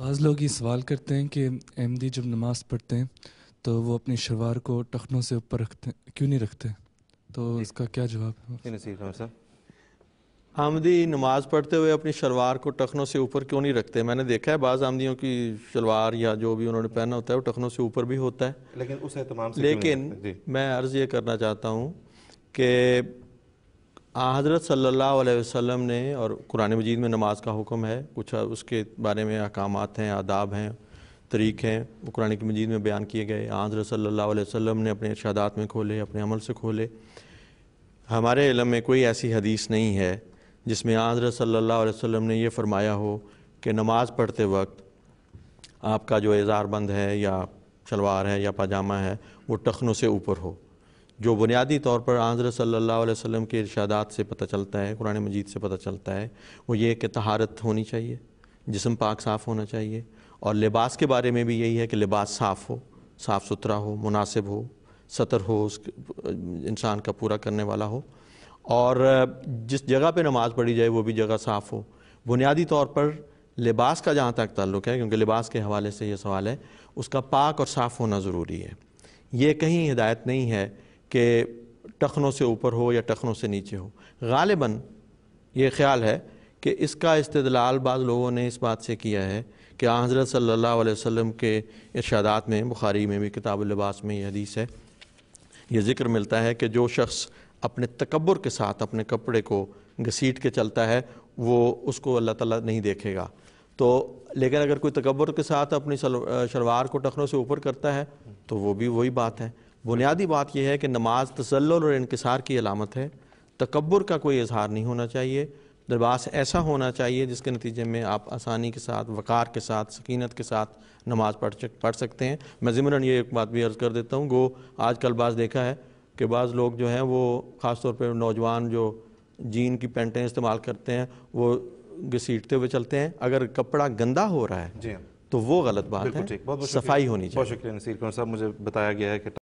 बाज़ लोग ये सवाल करते हैं कि एम डी जब नमाज़ पढ़ते हैं तो वो अपनी शलवार को टखनों से ऊपर रखते क्यों नहीं रखते तो इसका क्या जवाब है आमदी नमाज़ पढ़ते हुए अपनी शलवार को टखनों से ऊपर क्यों नहीं रखते मैंने देखा है बाज़ आमदियों की शलवार या जो भी उन्होंने पहना होता है वो टखनों से ऊपर भी होता है लेकिन उसे तमाम से लेकिन मैं अर्ज़ ये करना चाहता हूँ कि हज़रत सल्ला वसल्लम ने और कुरान मजीद में नमाज का हुक्म है कुछ उसके बारे में अहकाम हैं आदाब हैं तरीक़ हैं वो कुरान की मजीद में बयान किए गए हाँ, हज़रत अलैहि वसल्लम ने अपने इर्शादात में खोले अपने अमल से खोले हमारे इलम में कोई ऐसी हदीस नहीं है जिसमें हाँ, हज़रत सल्ला वसल्लम ने यह फ़रमाया हो कि नमाज़ पढ़ते वक्त आपका जो बंद है या शलवार है या पाजामा है वो टखनों से ऊपर हो जो बुनियादी तौर पर आजर सल्ला वसम के इर्शादात से पता चलता है कुरान मजीद से पता चलता है वो ये कि तहारत होनी चाहिए जिसम पाक साफ़ होना चाहिए और लिबास के बारे में भी यही है कि लिबास साफ़ हो साफ़ सुथरा हो मुनासिब हो सतर हो उस इंसान का पूरा करने वाला हो और जिस जगह पे नमाज़ पढ़ी जाए वो भी जगह साफ़ हो बुनियादी तौर पर लिबास का जहाँ तक ताल्लुक़ है क्योंकि लिबास के हवाले से ये सवाल है उसका पाक और साफ़ होना ज़रूरी है ये कहीं हिदायत नहीं है कि टखनों से ऊपर हो या टखनों से नीचे हो गालिबा ये ख्याल है कि इसका इस्तलाल बाद लोगों ने इस बात से किया है कि हज़रत सल्ला वसम के इर्शादात में बुखारी में भी किताब लिबास में यह हदीस है ये ज़िक्र मिलता है कि जो शख्स अपने तकबर के साथ अपने कपड़े को घसीट के चलता है वो उसको अल्लाह ताला नहीं देखेगा तो लेकिन अगर कोई तकबर के साथ अपनी शलवार को टखनों से ऊपर करता है तो वो भी वही बात है बुनियादी बात यह है कि नमाज तसल्ल और इनकसार की अलामत है तकबर का कोई इजहार नहीं होना चाहिए लिबास ऐसा होना चाहिए जिसके नतीजे में आप आसानी के साथ वक़ार के साथ सकीनत के साथ नमाज पढ़ पढ़ सकते हैं मैं ज़िमरन ये एक बात भी अर्ज़ कर देता हूँ गो आज कल बाज़ देखा है कि बाज़ लोग जो हैं वो ख़ास तौर पर नौजवान जो जीन की पेंटें इस्तेमाल करते हैं वो घसीटते हुए चलते हैं अगर कपड़ा गंदा हो रहा है जी तो वो गलत बात है सफाई होनी चाहिए बहुत शुक्रिया नसीर साहब मुझे बताया गया है कि